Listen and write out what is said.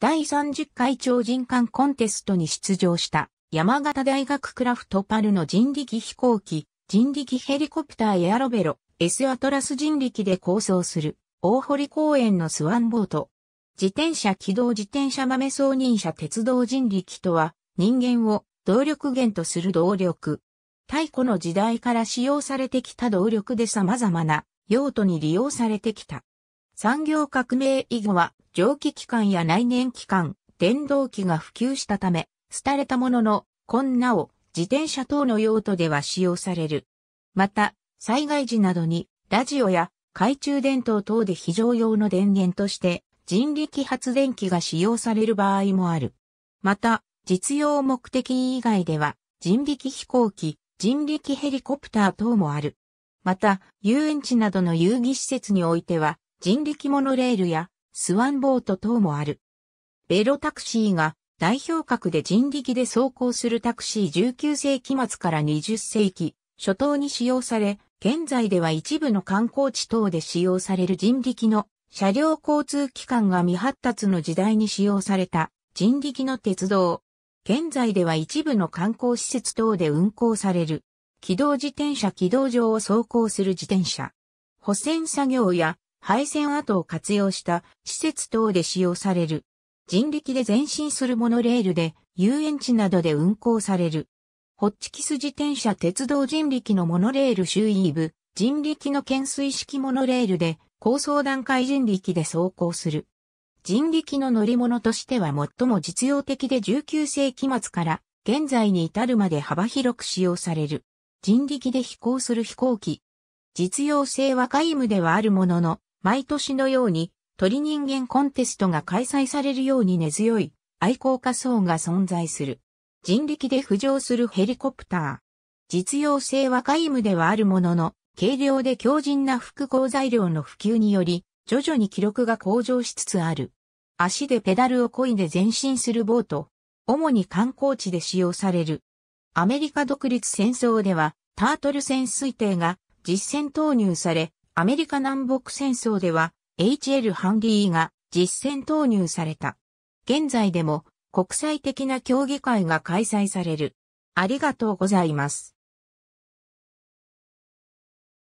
第30回超人間コンテストに出場した山形大学クラフトパルの人力飛行機、人力ヘリコプターエアロベロ、S アトラス人力で構想する大堀公園のスワンボート。自転車起動自転車豆送任車鉄道人力とは人間を動力源とする動力。太古の時代から使用されてきた動力で様々な用途に利用されてきた。産業革命以後は蒸気機関や内燃機関、電動機が普及したため、廃れたものの、こんなを自転車等の用途では使用される。また、災害時などにラジオや懐中電灯等で非常用の電源として人力発電機が使用される場合もある。また、実用目的以外では人力飛行機、人力ヘリコプター等もある。また、遊園地などの遊戯施設においては人力モノレールやスワンボート等もある。ベロタクシーが代表格で人力で走行するタクシー19世紀末から20世紀初頭に使用され、現在では一部の観光地等で使用される人力の車両交通機関が未発達の時代に使用された人力の鉄道。現在では一部の観光施設等で運行される。機動自転車軌道上を走行する自転車。保線作業や配線跡を活用した施設等で使用される。人力で前進するモノレールで遊園地などで運行される。ホッチキス自転車鉄道人力のモノレール周囲部、人力の懸垂式モノレールで高層段階人力で走行する。人力の乗り物としては最も実用的で19世紀末から現在に至るまで幅広く使用される。人力で飛行する飛行機。実用性は皆無ではあるものの、毎年のように鳥人間コンテストが開催されるように根強い愛好家層が存在する。人力で浮上するヘリコプター。実用性は皆無ではあるものの、軽量で強靭な複合材料の普及により、徐々に記録が向上しつつある。足でペダルを漕いで前進するボート。主に観光地で使用される。アメリカ独立戦争では、タートル潜水艇が実戦投入され、アメリカ南北戦争では HL ハンディが実戦投入された。現在でも国際的な競技会が開催される。ありがとうございます。